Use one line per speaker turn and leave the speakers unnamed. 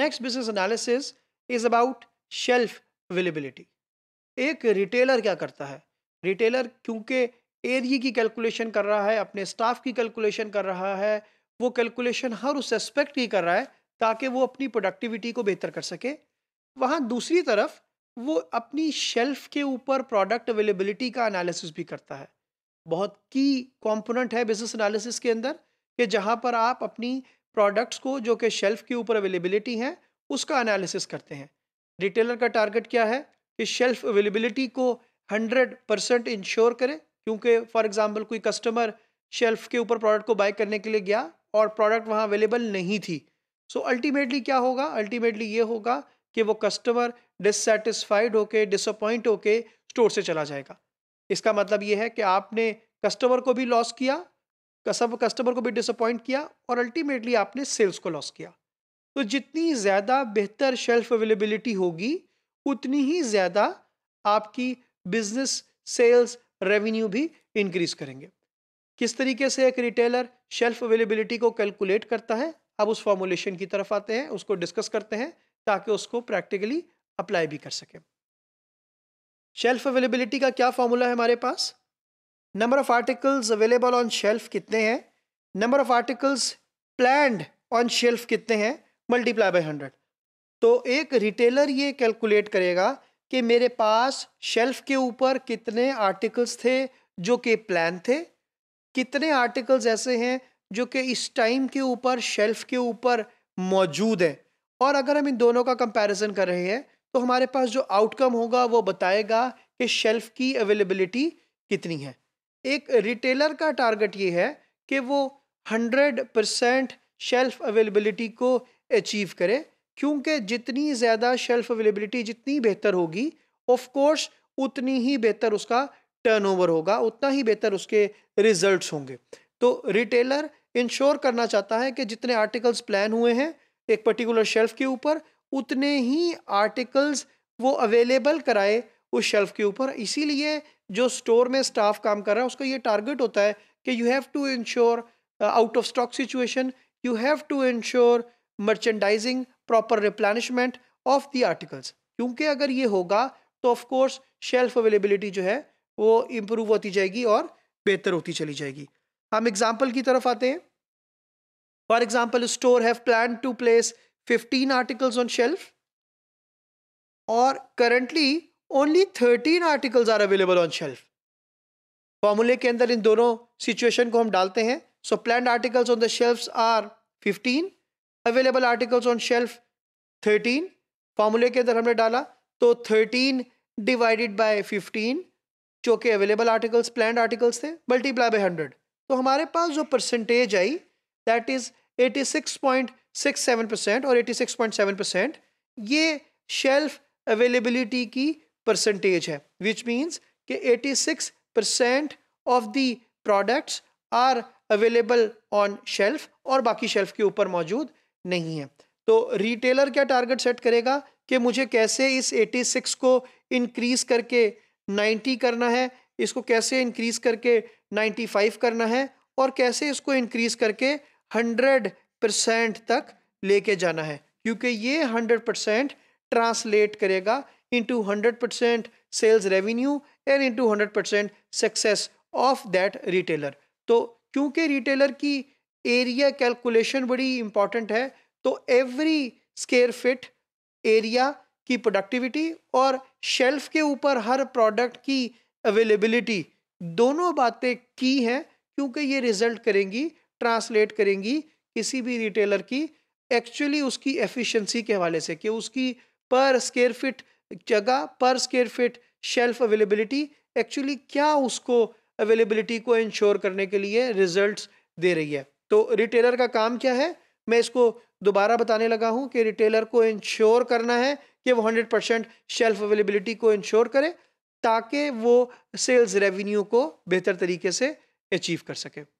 next business analysis is about shelf availability एक retailer क्या करता है रिटेलर क्योंकि एरिए की कैलकुलेशन कर रहा है अपने स्टाफ की कैलकुलेशन कर रहा है वो कैलकुलेशन हर उस एस्पेक्ट की कर रहा है ताकि वो अपनी प्रोडक्टिविटी को बेहतर कर सके वहाँ दूसरी तरफ वो अपनी शेल्फ के ऊपर प्रोडक्ट अवेलेबिलिटी का एनालिसिस भी करता है बहुत की कंपोनेंट है बिजनेस एनालिसिस के अंदर कि जहाँ पर आप अपनी प्रोडक्ट्स को जो कि शेल्फ के ऊपर अवेलेबिलिटी है उसका एनालिसिस करते हैं रिटेलर का टारगेट क्या है कि शेल्फ अवेलेबिलिटी को 100 परसेंट इंश्योर करें क्योंकि फॉर एग्जांपल कोई कस्टमर शेल्फ के ऊपर प्रोडक्ट को बाय करने के लिए गया और प्रोडक्ट वहाँ अवेलेबल नहीं थी सो so, अल्टीमेटली क्या होगा अल्टीमेटली ये होगा कि वो कस्टमर डिससेटिस्फाइड होके डिसअपॉइंट होके स्टोर से चला जाएगा इसका मतलब ये है कि आपने कस्टमर को भी लॉस किया सब कस्टमर को भी डिसअपॉइंट किया और अल्टीमेटली आपने सेल्स को लॉस किया तो जितनी ज़्यादा बेहतर शेल्फ अवेलेबिलिटी होगी उतनी ही ज़्यादा आपकी बिजनेस सेल्स रेवेन्यू भी इंक्रीज करेंगे किस तरीके से एक रिटेलर शेल्फ अवेलेबिलिटी को कैलकुलेट करता है अब उस फॉर्मुलेशन की तरफ आते हैं उसको डिस्कस करते हैं ताकि उसको प्रैक्टिकली अप्लाई भी कर सकें शेल्फ अवेलेबिलिटी का क्या फॉर्मूला है हमारे पास number of articles available on shelf कितने हैं number of articles planned on shelf कितने हैं मल्टीप्लाई बाय हंड्रेड तो एक रिटेलर ये कैलकुलेट करेगा कि मेरे पास शेल्फ के ऊपर कितने आर्टिकल्स थे जो कि प्लान थे कितने आर्टिकल्स ऐसे हैं जो कि इस टाइम के ऊपर शेल्फ के ऊपर मौजूद हैं और अगर हम इन दोनों का कंपैरिजन कर रहे हैं तो हमारे पास जो आउटकम होगा वो बताएगा कि शेल्फ की अवेलेबिलिटी कितनी है एक रिटेलर का टारगेट ये है कि वो हंड्रेड परसेंट शेल्फ अवेलेबिलिटी को अचीव करे क्योंकि जितनी ज़्यादा शेल्फ अवेलेबिलिटी जितनी बेहतर होगी ऑफ कोर्स उतनी ही बेहतर उसका टर्नओवर होगा उतना ही बेहतर उसके रिजल्ट्स होंगे तो रिटेलर इंश्योर करना चाहता है कि जितने आर्टिकल्स प्लान हुए हैं एक पर्टिकुलर शेल्फ के ऊपर उतने ही आर्टिकल्स वो अवेलेबल कराए उस शेल्फ के ऊपर इसीलिए जो स्टोर में स्टाफ काम कर रहा है उसका ये टारगेट होता है कि you have to ensure out of stock situation you have to ensure merchandising proper replenishment of the articles क्योंकि अगर ये होगा तो ऑफकोर्स शेल्फ अवेलेबिलिटी जो है वो इम्प्रूव होती जाएगी और बेहतर होती चली जाएगी हम एग्जाम्पल की तरफ आते हैं for example store have plan to place 15 articles on shelf और currently only thirteen articles are available on shelf फॉर्मूले के अंदर इन दोनों सिचुएशन को हम डालते हैं so plan articles on the shelf are fifteen available articles on shelf thirteen फॉर्मूले के अंदर हमने डाला तो थर्टीन डिवाइडेड बाय फिफ्टीन जो कि अवेलेबल आर्टिकल्स प्लान आर्टिकल्स थे मल्टीप्लाई बाई हंड्रेड तो हमारे पास जो percentage I that is eighty six six point seven percent और eighty six point seven percent ये शेल्फ अवेलेबिलिटी की परसेंटेज है विच मीन्स कि 86 percent of the products are available on shelf और बाकी शेल्फ के ऊपर मौजूद नहीं है तो रिटेलर क्या टारगेट सेट करेगा कि मुझे कैसे इस 86 को इंक्रीज करके 90 करना है इसको कैसे इंक्रीज करके 95 करना है और कैसे इसको इंक्रीज करके 100 परसेंट तक लेके जाना है क्योंकि ये 100 परसेंट ट्रांसलेट करेगा into 100% sales revenue and into 100% success of that retailer तो क्योंकि रिटेलर की एरिया कैलकुलेशन बड़ी इंपॉर्टेंट है तो एवरी स्केयर फिट एरिया की प्रोडक्टिविटी और शेल्फ के ऊपर हर प्रोडक्ट की अवेलेबिलिटी दोनों बातें की हैं क्योंकि ये रिजल्ट करेंगी ट्रांसलेट करेंगी किसी भी रिटेलर की एक्चुअली उसकी एफिशिएंसी के हवाले से कि उसकी पर स्केयर फिट जगह पर square feet shelf availability actually क्या उसको अवेलेबिलिटी को इंश्योर करने के लिए रिजल्ट्स दे रही है तो रिटेलर का काम क्या है मैं इसको दोबारा बताने लगा हूँ कि रिटेलर को इंश्योर करना है कि वो 100 परसेंट शेल्फ अवेलेबिलिटी को इंश्योर करे ताकि वो सेल्स रेवेन्यू को बेहतर तरीके से अचीव कर सके